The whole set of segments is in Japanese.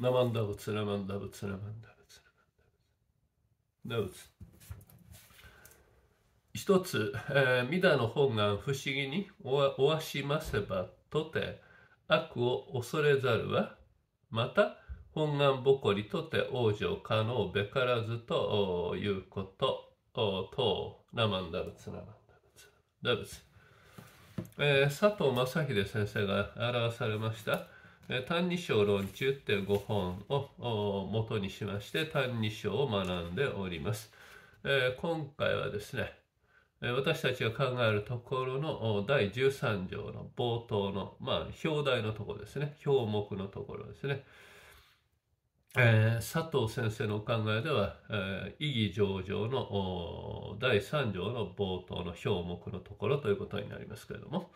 ナマンダブツナマンダブツナマンダブツナマンダブツ一つ、えー、ミダの本願不思議におわしませばとて悪を恐れざるはまた本願ぼこりとて往生可能べからずということとナマンダブツナマンダブツナマンダブツ、えー、佐藤正秀先生が表されました「単異抄論中」っていう5本を元にしまして単異抄」を学んでおります。えー、今回はですね私たちが考えるところの第13条の冒頭の、まあ、表題のところですね表目のところですね。えー、佐藤先生のお考えでは、えー、意義上場の第3条の冒頭の表目のところということになりますけれども、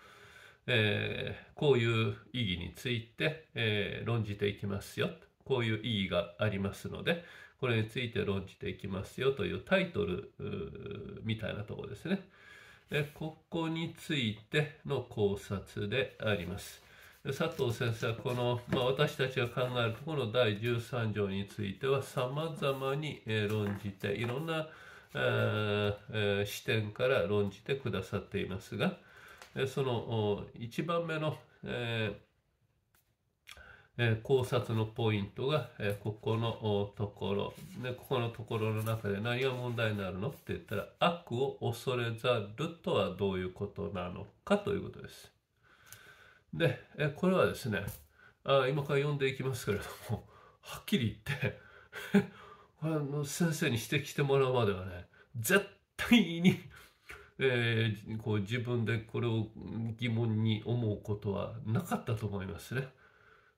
えー、こういう意義について、えー、論じていきますよこういう意義がありますのでこれについて論じていきますよというタイトルみたいなところですねでここについての考察であります佐藤先生はこの、まあ、私たちが考えるとこの第13条についてはさまざまに論じていろんな視点から論じてくださっていますが、その1番目の、えー、考察のポイントが、えー、ここのところね、ここのところの中で何が問題になるのって言ったら悪を恐れざるとはどういうことなのかということです。で、えー、これはですねあ今から読んでいきますけれどもはっきり言って れの先生に指摘してもらうまではね絶対にえー、こう自分でこれを疑問に思うことはなかったと思いますね。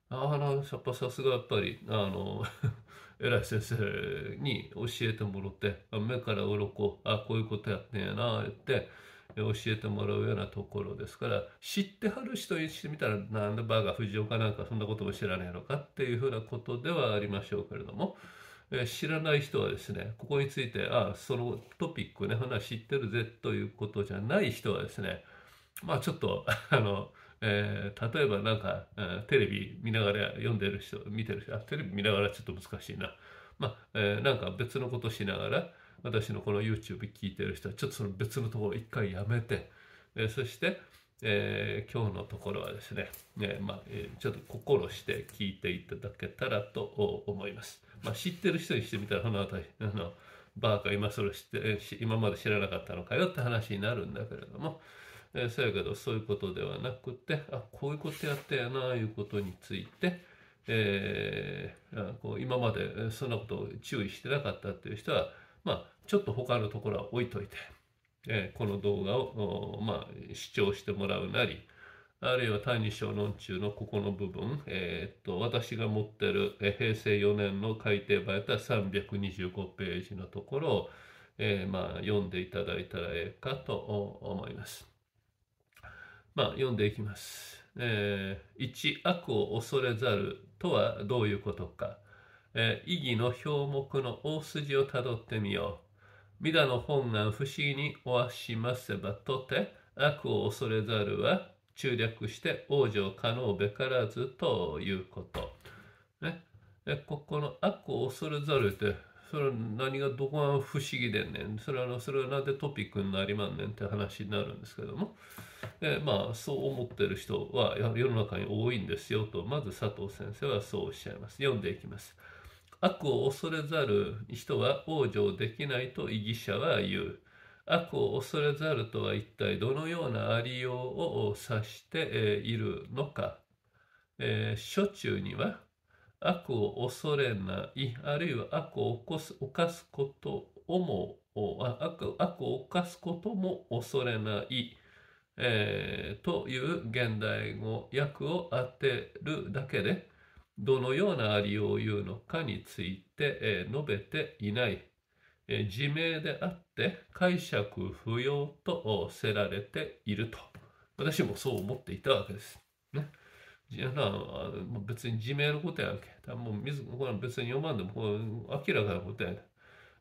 ああ、やっぱさすがやっぱり、あの、偉い先生に教えてもろて、目から鱗あこういうことやってんやな、って、教えてもらうようなところですから、知ってはる人にしてみたら、なんでバーガー藤岡なんかそんなことも知らねえのかっていうふうなことではありましょうけれども、知らない人はですねここについてああそのトピックね話知ってるぜということじゃない人はですねまあちょっと あの、えー、例えばなんか、えテレビ見ながら読んでる人見てる人あテレビ見ながらちょっと難しいなまあ、えー、なんか別のことしながら私のこの YouTube 聞いてる人はちょっとその別のところを一回やめて、えー、そしてえー、今日のところはですね、えまあえー、ちょっと心して聞いていただけたらと思います。まあ、知ってる人にしてみたらその私あのバーカ今それ知って今まで知らなかったのかよって話になるんだけれども、えー、そやけどそういうことではなくてあこういうことやったやないうことについて、えー、こう今までそんなことを注意してなかったっていう人はまあちょっと他のところは置いといて、えー、この動画を、まあ、視聴してもらうなりあるいは「歎異抄論中」のここの部分、えー、っと私が持ってる、え平成4年の改訂版やったら325ページのところを、えー、まあ、読んでいただいたらええかと思います。まあ、読んでいきます。えー、1悪を恐れざるとはどういうことか、えー、意義の表目の大筋をたどってみよう。皆の本願不思議におわしませばとて悪を恐れざるは中略して王女可能べからずということ。ね、えここの悪を恐れざるってそれ何がどこが不思議でんねんそれあのそれはなんでトピックになりまんねんって話になるんですけどもえまあそう思ってる人は世の中に多いんですよとまず佐藤先生はそうおっしゃいます読んでいきます。悪を恐れざる人は往生できないと異議者は言う。悪を恐れざるとは一体どのようなありようを指しているのか、えー、初中には悪を恐れないあるいは悪を起こす犯すことも悪悪を犯すことも恐れない、えー、という現代語訳を当てるだけでどのようなありようを言うのかについて、えー、述べていない、えー、自明であっって解釈不要とせられていると私もそう思っていたわけです。ね、別に自明のことやんけ。もう自これ別に読まんでも明らかなことやん、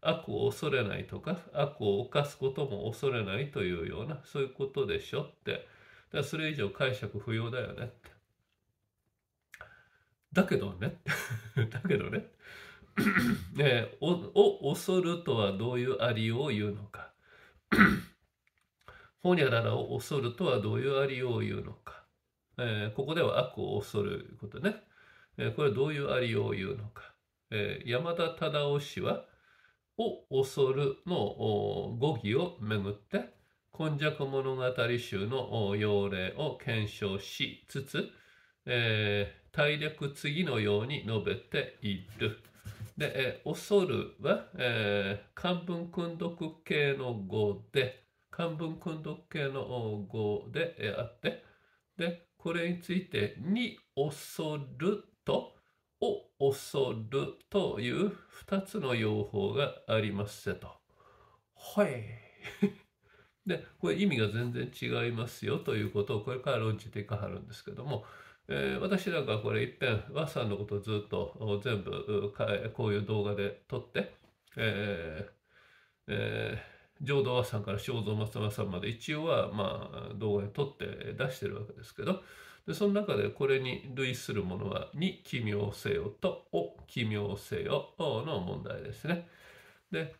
悪を恐れないとか悪を犯すことも恐れないというようなそういうことでしょって。だそれ以上解釈不要だよねって。だけどね だけどね えー、を恐るとはどういうありようを言うのかほ にゃららを恐るとはどういうありようを言うのか、えー、ここでは悪を恐ることね、えー、これはどういうありようを言うのか、えー、山田忠夫氏は「を恐る」の語義をめぐって「今昔物語集」の要例を検証しつつ、えー、大略次のように述べている。で、えー、恐るは、えー、漢文訓読系の語で、漢文訓読系の語で、えあって、で、これについて、に恐ると、を恐るという2つの用法がありますせと。はい。で、これ意味が全然違いますよということをこれから論じていかはるんですけども、えー、私なんかこれいっぺんのことずっと全部こういう動画で撮って、えーえー、浄土和さんから正蔵松山さんまで一応はまあ動画で撮って出してるわけですけどでその中でこれに類するものは「に奇妙せよ」と「お奇妙せよ」の問題ですね。で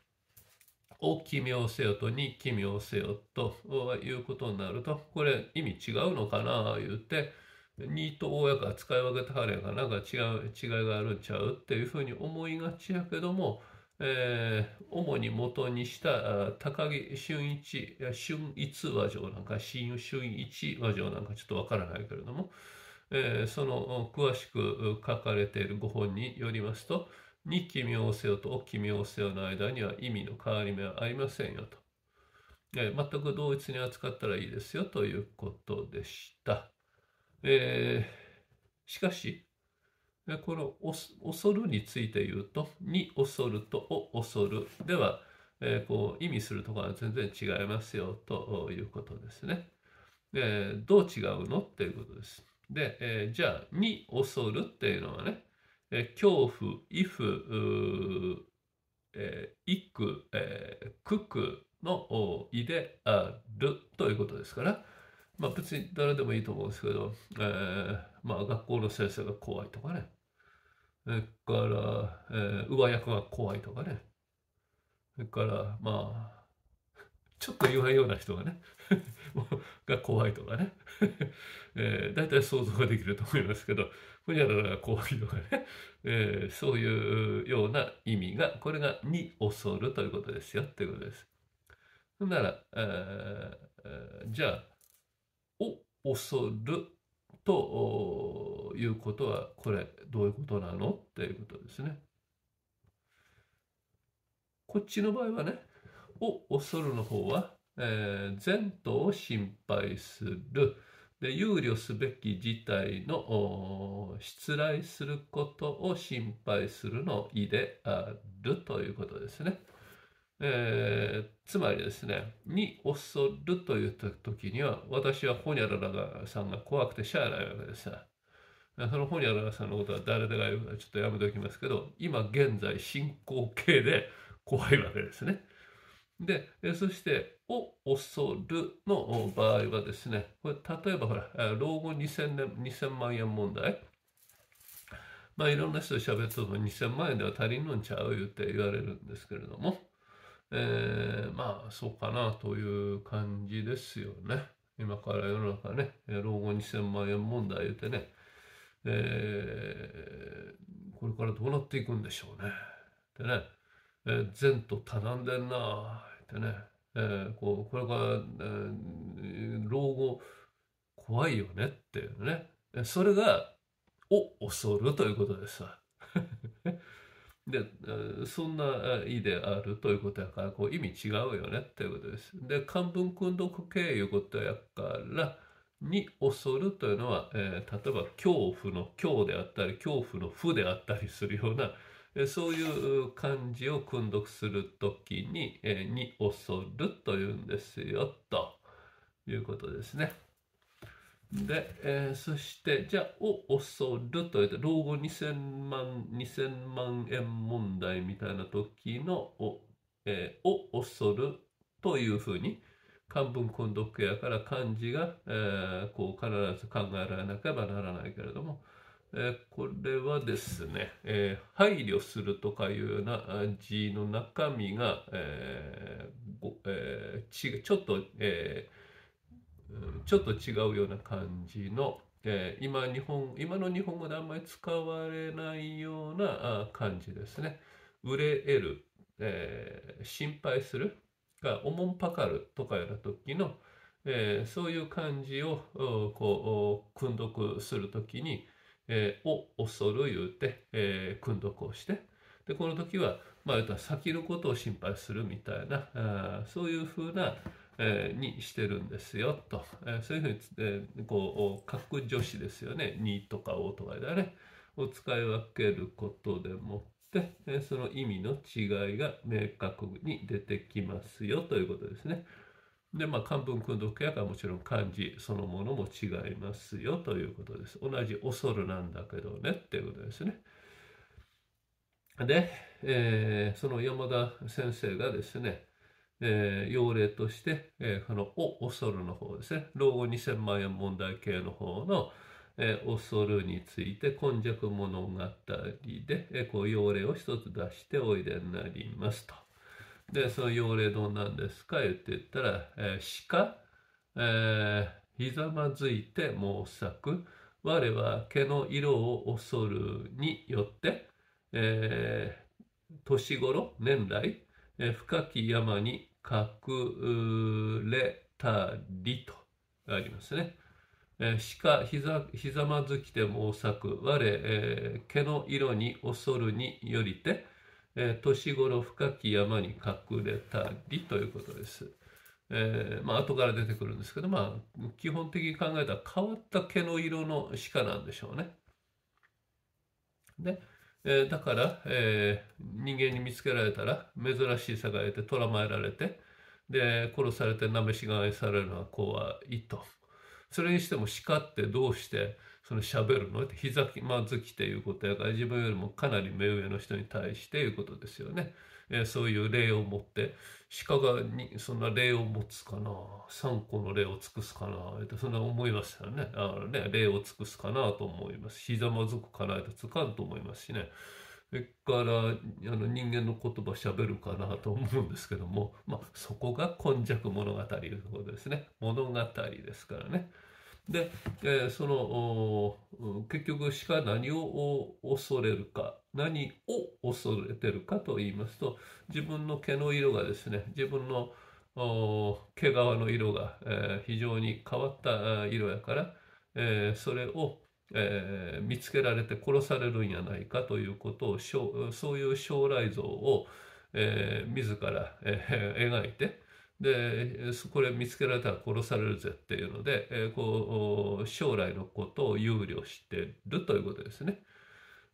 「お奇妙せよ」と「に奇妙せよ」ということになるとこれ意味違うのかな言うて。2と親が使い分けてはれやからなんか違う違いがあるんちゃうっていうふうに思いがちやけども、えー、主に元にした高木俊一俊一和上なんか親友俊一和上なんかちょっとわからないけれども、えー、その詳しく書かれているご本によりますと「日記妙せよ」と「お奇妙せよ」の間には意味の変わり目はありませんよと、えー、全く同一に扱ったらいいですよということでした。えー、しかし、この恐るについて言うと、に恐るとを恐るでは、えー、こう意味するところは全然違いますよということですね。えー、どう違うのっていうことです。で、えー、じゃあ、に恐るっていうのはね、えー、恐怖、畏怖、えー、いく、えー、くくのいであるということですから、まあ別に誰でもいいと思うんですけど、えー、まあ学校の先生が怖いとかね、それから、えー、上役が怖いとかね、それからまあ、ちょっと弱いような人がね が怖いとかね えー、大体想像ができると思いますけど、ふにゃららが怖いとかね、えー、そういうような意味が、これがに恐るということですよということです。なら、えー、じゃあ、恐るということはこれどういうことなのっていうことですね。こっちの場合はね「を恐る」の方は「えー、前途を心配する」で憂慮すべき事態の失礼することを心配するの「い」であるということですね。えー、つまりですね、に恐ると言った時には、私はホニャララさんが怖くてしゃあないわけですよ。そのホニャララさんのことは誰だか言うのちょっとやめておきますけど、今現在進行形で怖いわけですね。で、そして、を恐るの場合はですね、これ例えばほら、老後2000年2000万円問題。まあいろんな人と喋っても2000万円では足りんのんちゃう言って言われるんですけれども。えー、まあそうかなという感じですよね。今から世の中ね、老後2000万円問題言うてね、えー、これからどうなっていくんでしょうね。でね、えー、前途多難でんな、ってね、えー、こうこれから、えー、老後怖いよねっていうね、それが、を恐るということですでそんな意であるということやからこう意味違うよねということです。で漢文訓読系いうことやからに恐るというのは、えー、例えば恐怖の恐であったり恐怖の負であったりするような、えー、そういう漢字を訓読するときに、えー、に恐るというんですよということですね。で、えー、そして、じゃあ、を恐ると言っと、老後2000万、2000万円問題みたいな時のを、えー、を恐るというふうに、漢文混読やから漢字が、えー、こう必ず考えられなければならないけれども、えー、これはですね、えー、配慮するとかいうような字の中身が、えーえー、ちちょっと、えーちょっと違うような感じの、えー、今日本今の日本語であんまり使われないような感じですね。憂える、えー、心配するがおもんぱかるとかやった時の、えー、そういう感じをこう訓読する時に「えー、を恐る」言うて、えー、訓読をして。でこの時は、まあ、先のことを心配するみたいなあそういうふうなにしてるんですよと、そういうふうに、こう各助詞ですよねにとかおとかだねを使い分けることでもってその意味の違いが明確に出てきますよということですね。でまあ漢文訓読やはもちろん漢字そのものも違いますよということです。同じ恐るなんだけどねっていうことですね。で、えー、その山田先生がですねえー、要例として、えー、この「お恐る」の方ですね老後2000万円問題系の方の「えー、恐る」について「根弱物語で」えー、こう要例を一つ出しておいでになりますと。でその要例どうなんですか言って言ったら「えー、鹿、えー、ひざまずいて猛作」「我は毛の色を恐る」によって「えー、年頃年来、えー、深き山に隠れたりとありますね。えかひざひざまずきても作、く我、えー、毛の色に恐るによりて、えー、年頃深き山に隠れたりということです。えー、まあ後から出てくるんですけど、まあ、基本的に考えたら変わった毛の色の鹿なんでしょうね。で、えー、だから、えー、人間に見つけられたら珍しいさが得て捕らまえられてで殺されてなめしが愛されるのは怖いと。それにしても叱ってどうしてその喋るのって膝まずきということやから自分よりもかなり目上の人に対していうことですよね。えそういう霊を持って鹿がにそんな霊を持つかな3個の霊を尽くすかなってそんな思いましたねあのね霊を尽くすかなと思いますひざまずくかないとつかんと思いますしねそれからあの人間の言葉しゃべるかなと思うんですけども、まあ、そこが今昔物語ということですね物語ですからね。で、えー、その結局鹿何を恐れるか何を恐れてるかと言いますと自分の毛の色がですね自分の毛皮の色が、えー、非常に変わった色やから、えー、それを、えー、見つけられて殺されるんやないかということをそういう将来像を、えー、自ら、えー、描いて、でこれ見つけられたら殺されるぜっていうので、えこう将来のことを憂慮してるということですね。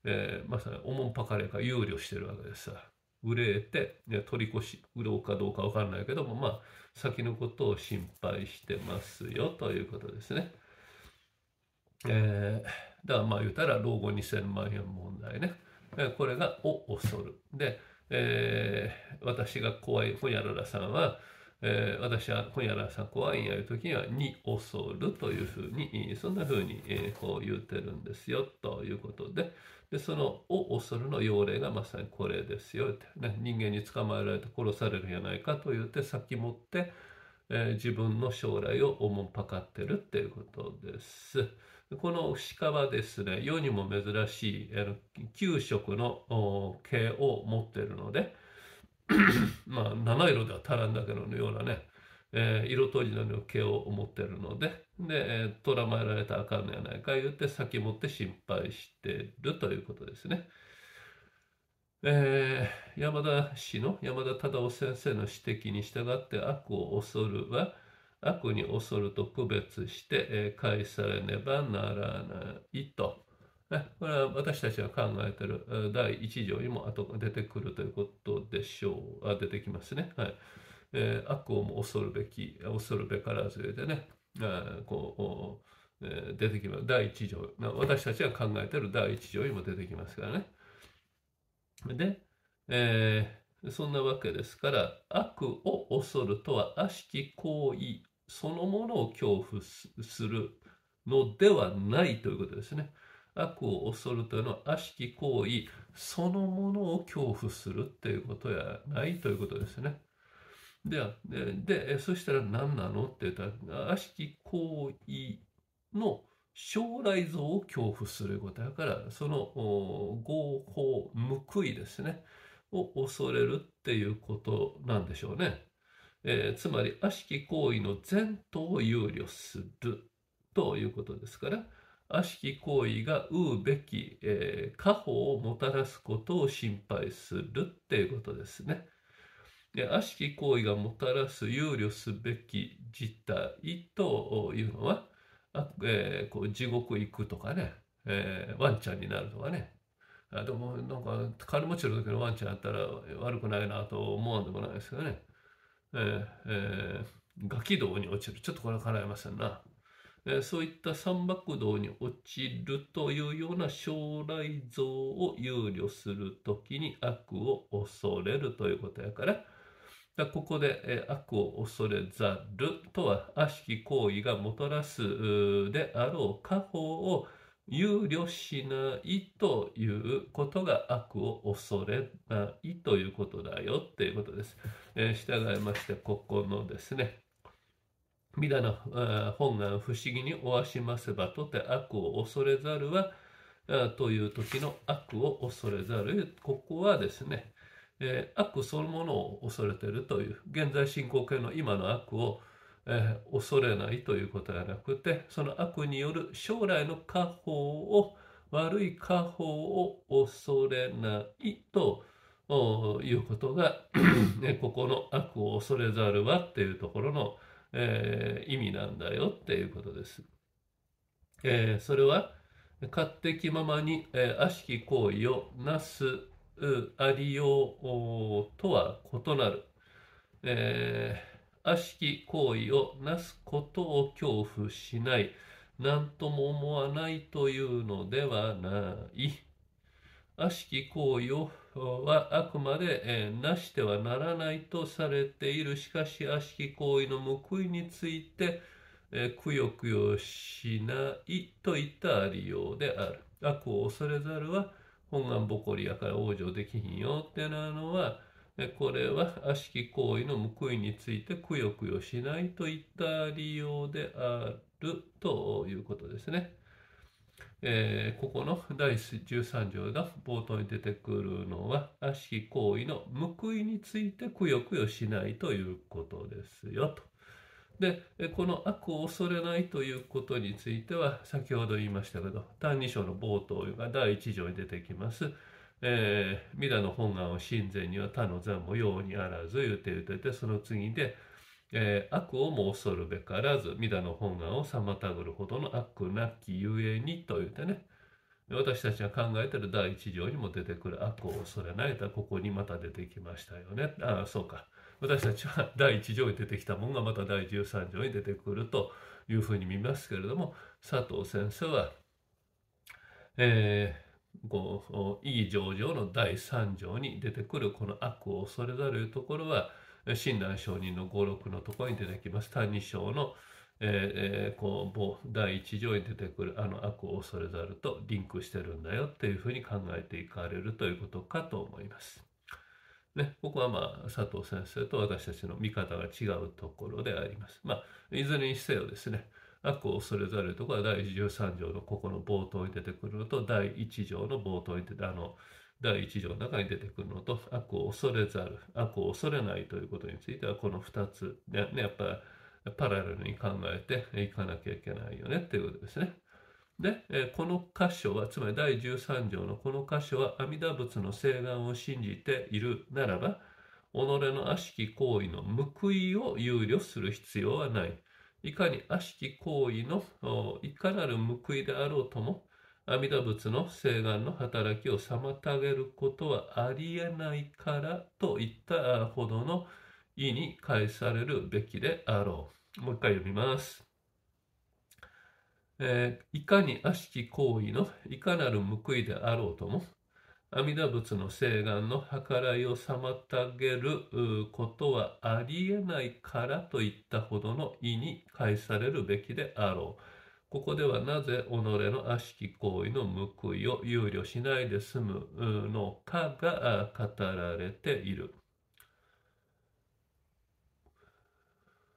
えー、まさにおもんぱかれが憂慮してるわけです。憂えて、取り越し、売ろうかどうか分かんないけども、まあ、先のことを心配してますよということですね。えー、だからまあ言うたら老後2000万円問題ね。これがを恐る。で、えー、私が怖いホニャらラさんは、えー、私は今夜の朝怖いんやいう時には「に恐る」というふうにそんなふうに、えー、こう言うてるんですよということででその「を恐る」の要領がまさにこれですよって、ね、人間に捕まえられて殺されるんやないかと言って先もって、えー、自分の将来をおもんぱかってるっていうことです。この鹿はですね世にも珍しいえの9色の毛を持ってるので。まあ、七色では足らんだけどのようなね、えー、色とりどりの毛を持ってるので、で、え捕まえられたらあかんのやないか言って先もって心配してるということですね。えー、山田氏の山田忠夫先生の指摘に従って悪を恐るは、悪に恐ると区別して、えー、返されねばならないと。これは私たちが考えてる第1条にも後が出てくるということでしょう。あ出てきますね。はいえー、悪をも恐るべき、恐るべからずでね、あこう、えー、出てきます。第1条。私たちが考えてる第1条にも出てきますからね。で、えー、そんなわけですから、悪を恐るとは悪しき行為そのものを恐怖するのではないということですね。悪を恐るというのは悪しき行為そのものを恐怖するっていうことやないということですね。で、でそしたら何なのって言ったら、悪しき行為の将来像を恐怖することやから、その合法、報いですね、を恐れるっていうことなんでしょうね。えー、つまり、悪しき行為の前途を憂慮するということですから、悪しき行為がうべき、えー、過保をもたらすことを心配するっていうことですね。で悪しき行為がもたらす憂慮すべき事態というのは、えー、こう地獄行くとかね、えー、ワンちゃんになるとかね。あでもなんか金持ちの時のワンちゃんやったら悪くないなと思わんでもないですよね。えーえー、ガキ道に落ちる。ちょっとこれは叶いませんな。そういった三幕道に落ちるというような将来像を憂慮する時に悪を恐れるということやから、ここで悪を恐れざるとは悪しき行為がもたらすであろう過法を憂慮しないということが悪を恐れないということだよっていうことです。えー、従いましてここのですねだの本願不思議におわしませばとて悪を恐れざるはという時の悪を恐れざるここはですね、えー、悪そのものを恐れているという現在進行形の今の悪を、えー、恐れないということではなくてその悪による将来の家宝を悪い家宝を恐れないということが ここの悪を恐れざるはっていうところのえー、意味なんだよっていうことです。えー、それは勝手気ままに、えー、悪しき行為をなすありようとは異なる、えー、悪しき行為をなすことを恐怖しない何とも思わないというのではない悪しき行為をはあくまで、えー、なしてはならないとされているしかし悪しき行為の報いについて、えー、くよくよしないといったありようである悪を恐れざるは本願ぼこりやから往生できひんよってなのは、えー、これは悪しき行為の報いについてくよくよしないといったありようであるということですね。えー、ここの第13条の冒頭に出てくるのは悪しき行為の報いについてくよくよしないということですよと。でこの悪を恐れないということについては先ほど言いましたけど「歎異抄」の冒頭が第1条に出てきます。えー、皆の本願を神前には他の善も用にあらず言うて言うててその次で「えー、悪をも恐るべからず、皆の本願を妨ぐるほどの悪なきゆえにと言ってね、私たちが考えている第一条にも出てくる悪を恐れないとここにまた出てきましたよね。ああ、そうか。私たちは 第一条に出てきたものがまた第13条に出てくるというふうに見ますけれども、佐藤先生は、えー、こう、いい上場の第3条に出てくるこの悪を恐れざるところは、親鸞上人の五六のところに出てきます。歎異抄の、えー、こう第一条に出てくるあの悪を恐れざるとリンクしてるんだよっていうふうに考えていかれるということかと思います。ね、ここはまあ佐藤先生と私たちの見方が違うところであります。まあ、いずれにせよですね、悪を恐れざるところは第13条のここの冒頭に出てくるのと、第1条の冒頭に出て、あの、第1条の中に出てくるのと悪を恐れざる悪を恐れないということについてはこの2つねやっぱパラレルに考えていかなきゃいけないよねっていうことですね。で、えこの箇所はつまり第13条のこの箇所は阿弥陀仏の誓願を信じているならば己の悪しき行為の報いを憂慮する必要はない。いかに悪しき行為のいかなる報いであろうとも阿弥陀仏の請願の働きを妨げることはありえないからといったほどの意に返されるべきであろう。もう一回読みます。えー、いかに悪しき行為のいかなる報いであろうとも、阿弥陀仏の誓願の計らいを妨げることはありえないからといったほどの意に返されるべきであろう。ここではなぜ己の悪しき行為の報いを憂慮しないで済むのかが語られている。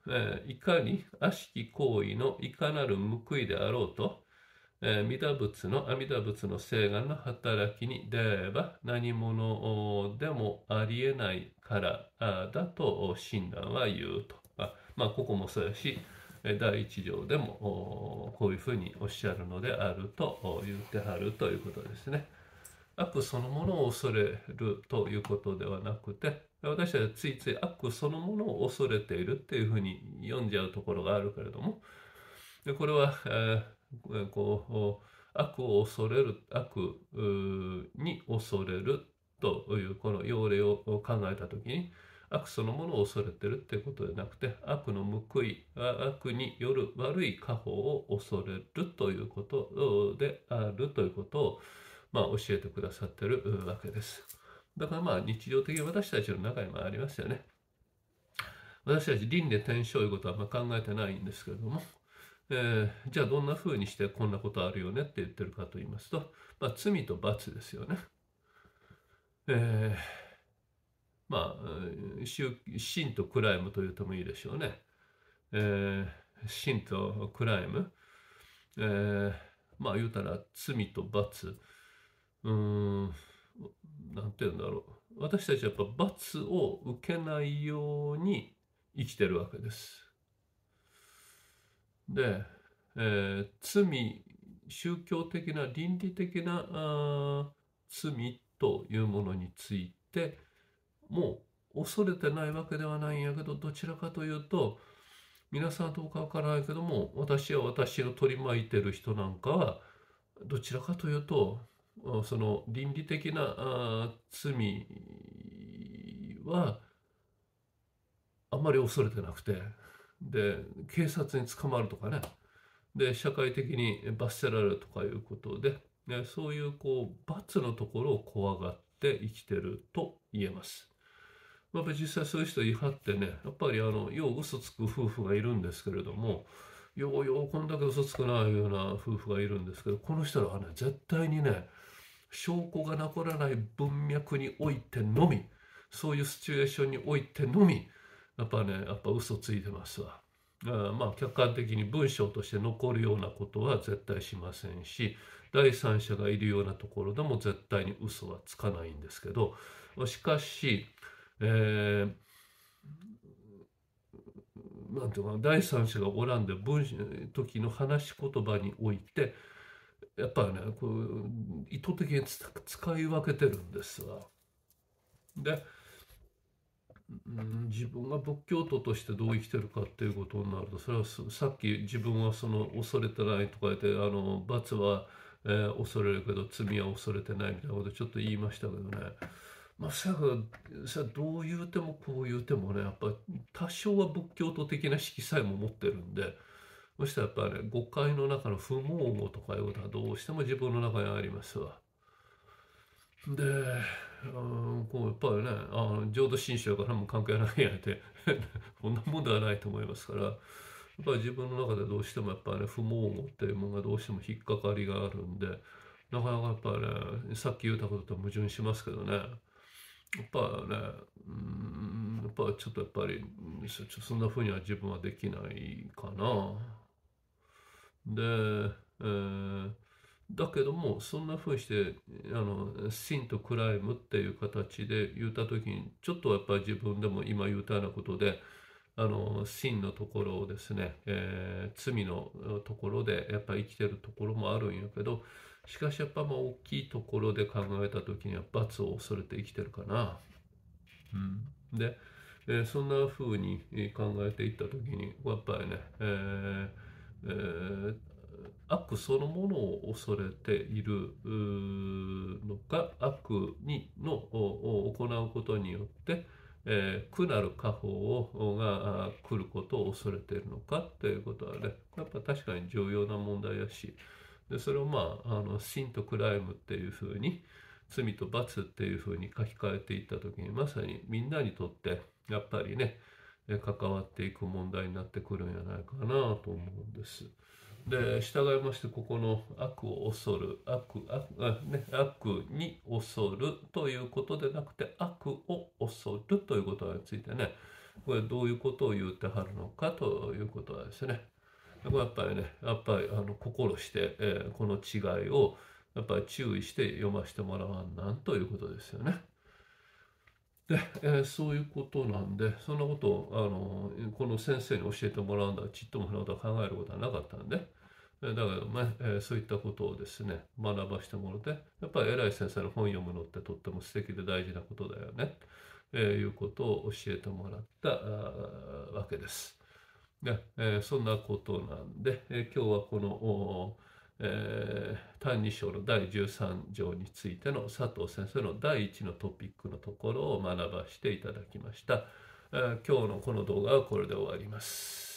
えいかに悪しき行為のいかなる報いであろうと、えー、弥陀仏の阿弥陀仏の聖願の働きに出会えば何者でもありえないからだと親鸞は言うと。あまあ、ここもそうやし、第一条でもこういうふうにおっしゃるのであると言ってはるということですね。悪そのものを恐れるということではなくて私たちはついつい悪そのものを恐れているっていうふうに読んじゃうところがあるけれどもでこれは、えー、こう悪を恐れる悪に恐れるというこの要領を考えた時に悪そのものを恐れてるっていうことではなくて悪の報い悪による悪い過宝を恐れるということであるということを、まあ、教えてくださってるわけです。だからまあ日常的に私たちの中にもありますよね。私たち輪廻転生いうことはあんま考えてないんですけれども、えー、じゃあどんな風にしてこんなことあるよねって言ってるかと言いますと、まあ、罪と罰ですよね。えーまあ、真とクライムと言ってもいいでしょうね。えー、真とクライム。えー、まあ言うたら罪と罰。うーん、なんて言うんだろう。私たちはやっぱ罰を受けないように生きてるわけです。で、えー、罪、宗教的な倫理的なあ罪というものについて、もう恐れてないわけではないんやけどどちらかというと皆さんどうかわからないけども私は私を取り巻いてる人なんかはどちらかというとその倫理的な罪はあんまり恐れてなくてで警察に捕まるとかねで社会的に罰せられるとかいうことで、ね、そういうこう罰のところを怖がって生きてると言えます。まあ、実際そういう人い張ってねやっぱりあのよう嘘つく夫婦がいるんですけれどもようようこんだけ嘘つくないような夫婦がいるんですけどこの人らはね絶対にね証拠が残らない文脈においてのみそういうシチュエーションにおいてのみやっぱねやっぱ嘘ついてますわ。あまあ客観的に文章として残るようなことは絶対しませんし第三者がいるようなところでも絶対に嘘はつかないんですけどしかしえー、なんていうか第三者がおらんで文時の話し言葉においてやっぱりねこう意図的に使い分けてるんですわ。で、うん、自分が仏教徒としてどう生きてるかっていうことになるとそれはさっき自分はその恐れてないとか言ってあの罰は、えー、恐れるけど罪は恐れてないみたいなことちょっと言いましたけどね。まあ、それはどういう手もこういう手もねやっぱ多少は仏教徒的な色彩も持ってるんでそしたらやっぱね誤解の中の不毛語とかいうことはどうしても自分の中にありますわ。で、うん、こうやっぱりねあの浄土真宗からも関係ないやって こんなもんではないと思いますからやっぱり自分の中でどうしてもやっぱね不毛語っていうものがどうしても引っかかりがあるんでなかなかやっぱねさっき言ったことと矛盾しますけどね。やっぱねうんやっぱちょっとやっぱりそんなふうには自分はできないかな。で、えー、だけどもそんなふうにしてあのシンとクライムっていう形で言った時にちょっとやっぱり自分でも今言うたようなことで。あの真のところをですね、えー、罪のところでやっぱり生きてるところもあるんやけどしかしやっぱまあ大きいところで考えた時には罰を恐れて生きてるかな。うん、で、えー、そんな風に考えていった時にやっぱりね、えーえー、悪そのものを恐れているのか悪にのを行うことによってえー、苦なる過方をが来ることを恐れているのかということはねやっぱ確かに重要な問題だしでそれをまああの真とクライムっていうふうに罪と罰っていうふうに書き換えていった時にまさにみんなにとってやっぱりね関わっていく問題になってくるんじゃないかなと思うんです。で従いましてここの悪を恐る悪悪ね、悪に恐るということでなくて悪を恐るということについてねこれどういうことを言ってはるのかということはですねやっぱりねやっぱりあの心して、えー、この違いをやっぱり注意して読ませてもらわんなんということですよね。で、えー、そういうことなんでそんなことをあのこの先生に教えてもらうんだちっともそんなことは考えることはなかったんで。だからね、えー、そういったことをですね学ばしてもらってやっぱり偉い先生の本読むのってとっても素敵で大事なことだよね、えー、いうことを教えてもらったわけです。えー、そんなことなんで、えー、今日はこの「えー、単二章」の第13条についての佐藤先生の第1のトピックのところを学ばしていただきました。えー、今日のこの動画はこれで終わります。